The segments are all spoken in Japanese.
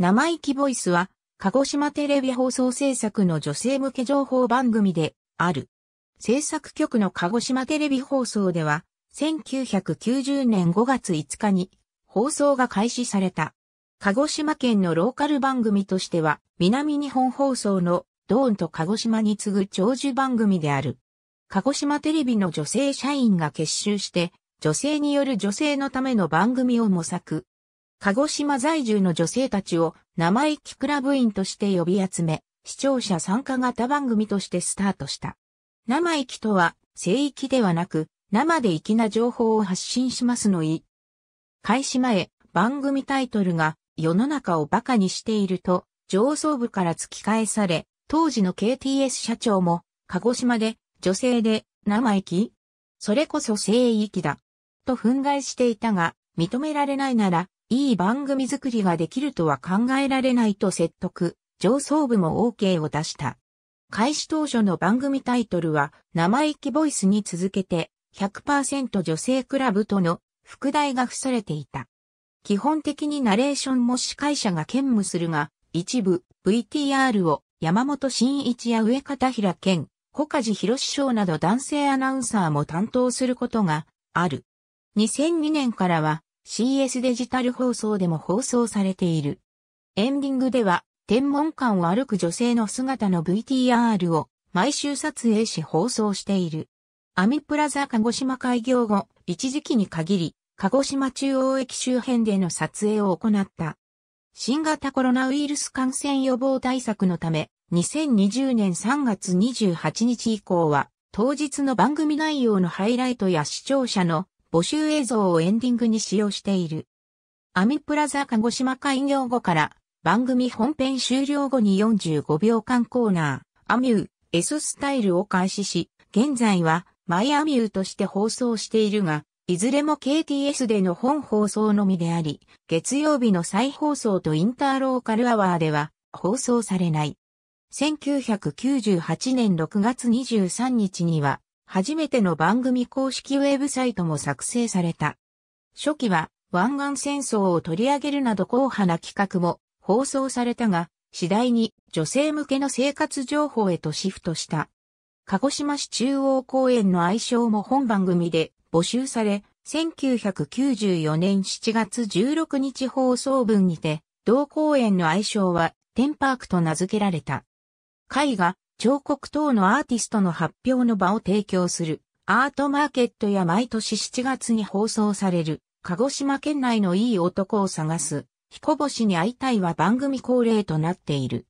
生意気ボイスは、鹿児島テレビ放送制作の女性向け情報番組である。制作局の鹿児島テレビ放送では、1990年5月5日に放送が開始された。鹿児島県のローカル番組としては、南日本放送のドーンと鹿児島に次ぐ長寿番組である。鹿児島テレビの女性社員が結集して、女性による女性のための番組を模索。鹿児島在住の女性たちを生意気クラブ員として呼び集め、視聴者参加型番組としてスタートした。生意気とは、聖域ではなく、生で粋な情報を発信しますのい。開始前、番組タイトルが、世の中を馬鹿にしていると、上層部から突き返され、当時の KTS 社長も、鹿児島で、女性で、生意気それこそ聖域だ。と憤慨していたが、認められないなら、いい番組作りができるとは考えられないと説得、上層部も OK を出した。開始当初の番組タイトルは、生意気ボイスに続けて、100%女性クラブとの副題が付されていた。基本的にナレーションも司会者が兼務するが、一部 VTR を山本真一や上片平健、小梶博賞など男性アナウンサーも担当することがある。2002年からは CS デジタル放送でも放送されている。エンディングでは、天文館を歩く女性の姿の VTR を毎週撮影し放送している。アミプラザ鹿児島開業後、一時期に限り、鹿児島中央駅周辺での撮影を行った。新型コロナウイルス感染予防対策のため、2020年3月28日以降は、当日の番組内容のハイライトや視聴者の募集映像をエンディングに使用している。アミプラザ鹿児島開業後から番組本編終了後に45秒間コーナー、アミュー S スタイルを開始し、現在はマイアミューとして放送しているが、いずれも KTS での本放送のみであり、月曜日の再放送とインターローカルアワーでは放送されない。1998年6月23日には初めての番組公式ウェブサイトも作成された。初期は湾岸戦争を取り上げるなど硬派な企画も放送されたが、次第に女性向けの生活情報へとシフトした。鹿児島市中央公園の愛称も本番組で募集され、1994年7月16日放送分にて、同公園の愛称はテンパークと名付けられた。絵画、彫刻等のアーティストの発表の場を提供するアートマーケットや毎年7月に放送される鹿児島県内のいい男を探す彦星に会いたいは番組恒例となっている。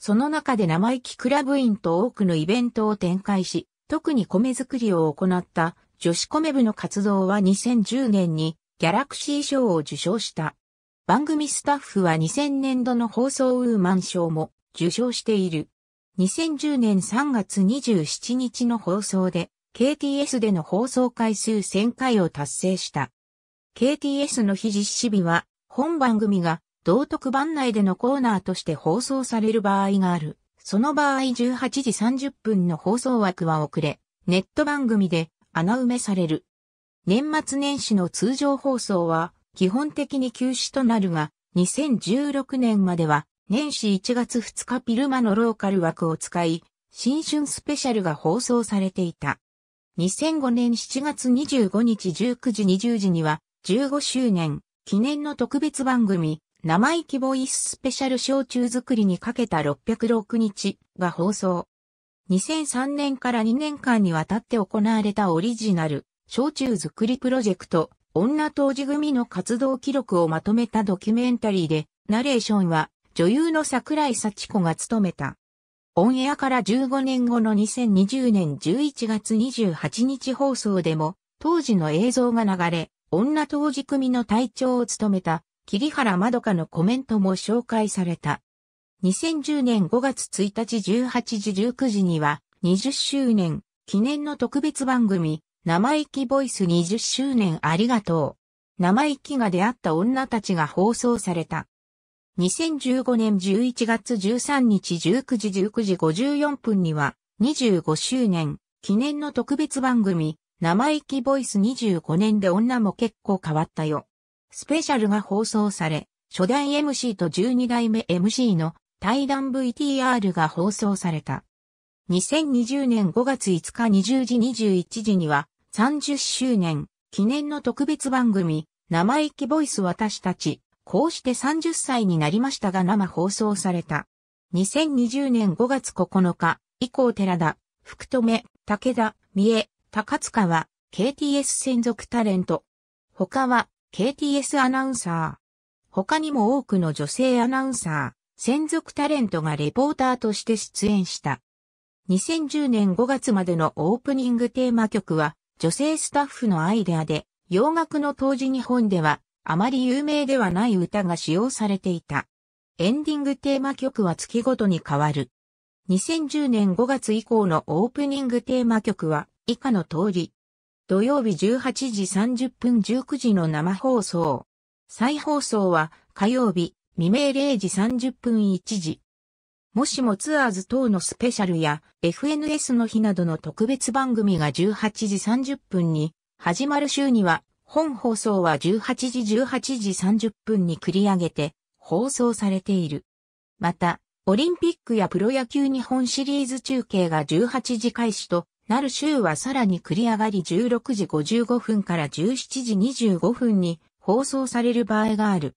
その中で生意気クラブ員と多くのイベントを展開し、特に米作りを行った女子米部の活動は2010年にギャラクシー賞を受賞した。番組スタッフは2000年度の放送ウーマン賞も受賞している。2010年3月27日の放送で、KTS での放送回数1000回を達成した。KTS の非実施日は、本番組が道徳番内でのコーナーとして放送される場合がある。その場合18時30分の放送枠は遅れ、ネット番組で穴埋めされる。年末年始の通常放送は基本的に休止となるが、2016年までは年始1月2日ピルマのローカル枠を使い、新春スペシャルが放送されていた。2005年7月25日19時20時には、15周年、記念の特別番組、生意気ボイススペシャル小中作りにかけた606日が放送。2003年から2年間にわたって行われたオリジナル、小中作りプロジェクト、女当時組の活動記録をまとめたドキュメンタリーで、ナレーションは、女優の桜井幸子が務めた。オンエアから15年後の2020年11月28日放送でも、当時の映像が流れ、女当時組の隊長を務めた、桐原まどかのコメントも紹介された。2010年5月1日18時19時には、20周年記念の特別番組、生意気ボイス20周年ありがとう。生意気が出会った女たちが放送された。2015年11月13日19時19時54分には、25周年、記念の特別番組、生意気ボイス25年で女も結構変わったよ。スペシャルが放送され、初代 MC と12代目 MC の対談 VTR が放送された。2020年5月5日20時21時には30周年記念の特別番組生意気ボイス私たちこうして30歳になりましたが生放送された。2020年5月9日以降寺田、福留、武田、三重、高塚は KTS 専属タレント。他は KTS アナウンサー。他にも多くの女性アナウンサー、専属タレントがレポーターとして出演した。2010年5月までのオープニングテーマ曲は、女性スタッフのアイデアで、洋楽の当時日本では、あまり有名ではない歌が使用されていた。エンディングテーマ曲は月ごとに変わる。2010年5月以降のオープニングテーマ曲は以下の通り。土曜日18時30分19時の生放送。再放送は火曜日未明0時30分1時。もしもツアーズ等のスペシャルや FNS の日などの特別番組が18時30分に始まる週には本放送は18時18時30分に繰り上げて放送されている。また、オリンピックやプロ野球日本シリーズ中継が18時開始となる週はさらに繰り上がり16時55分から17時25分に放送される場合がある。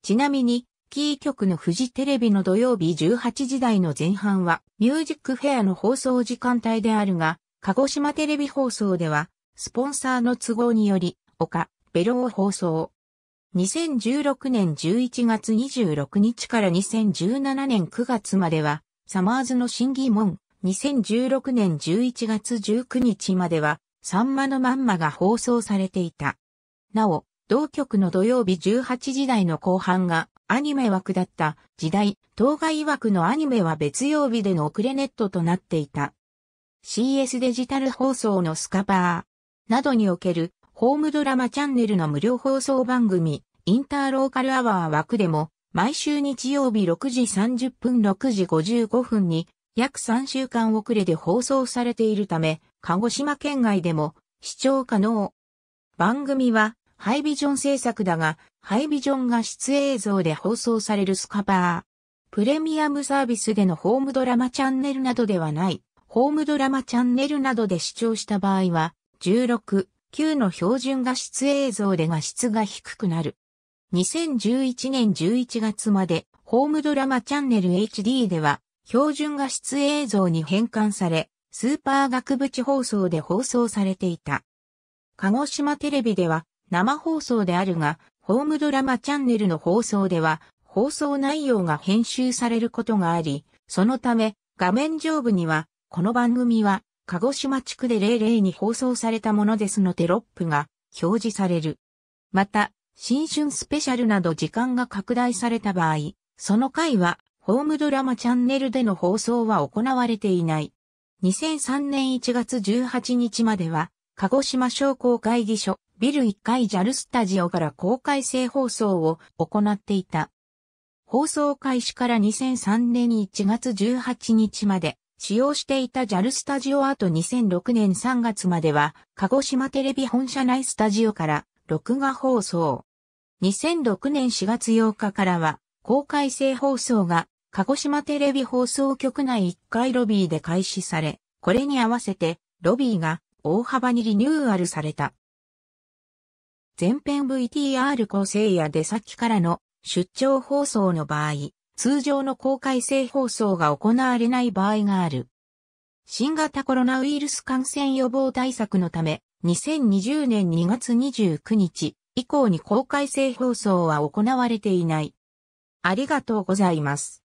ちなみに、キー局のフジテレビの土曜日18時台の前半はミュージックフェアの放送時間帯であるが、鹿児島テレビ放送では、スポンサーの都合により、丘、ベロを放送。2016年11月26日から2017年9月までは、サマーズの新疑問。2016年11月19日までは、サンマのまんまが放送されていた。なお、同局の土曜日18時台の後半が、アニメ枠だった時代、当該枠のアニメは別曜日での遅れネットとなっていた。CS デジタル放送のスカパーなどにおけるホームドラマチャンネルの無料放送番組、インターローカルアワー枠でも、毎週日曜日6時30分6時55分に、約3週間遅れで放送されているため、鹿児島県外でも視聴可能。番組は、ハイビジョン制作だが、ハイビジョンが出映像で放送されるスカパー。プレミアムサービスでのホームドラマチャンネルなどではない、ホームドラマチャンネルなどで視聴した場合は、16、9の標準画質映像で画質が低くなる。2011年11月まで、ホームドラマチャンネル HD では、標準画質映像に変換され、スーパー額縁放送で放送されていた。鹿児島テレビでは、生放送であるが、ホームドラマチャンネルの放送では、放送内容が編集されることがあり、そのため、画面上部には、この番組は鹿児島地区で00に放送されたものですのテロップが表示される。また、新春スペシャルなど時間が拡大された場合、その回はホームドラマチャンネルでの放送は行われていない。2003年1月18日までは、鹿児島商工会議所、ビル1階ジャルスタジオから公開性放送を行っていた。放送開始から2003年1月18日まで、使用していた JAL スタジオアート2006年3月までは、鹿児島テレビ本社内スタジオから録画放送。2006年4月8日からは、公開性放送が、鹿児島テレビ放送局内1階ロビーで開始され、これに合わせて、ロビーが大幅にリニューアルされた。前編 VTR 構成や出先からの出張放送の場合、通常の公開性放送が行われない場合がある。新型コロナウイルス感染予防対策のため、2020年2月29日以降に公開性放送は行われていない。ありがとうございます。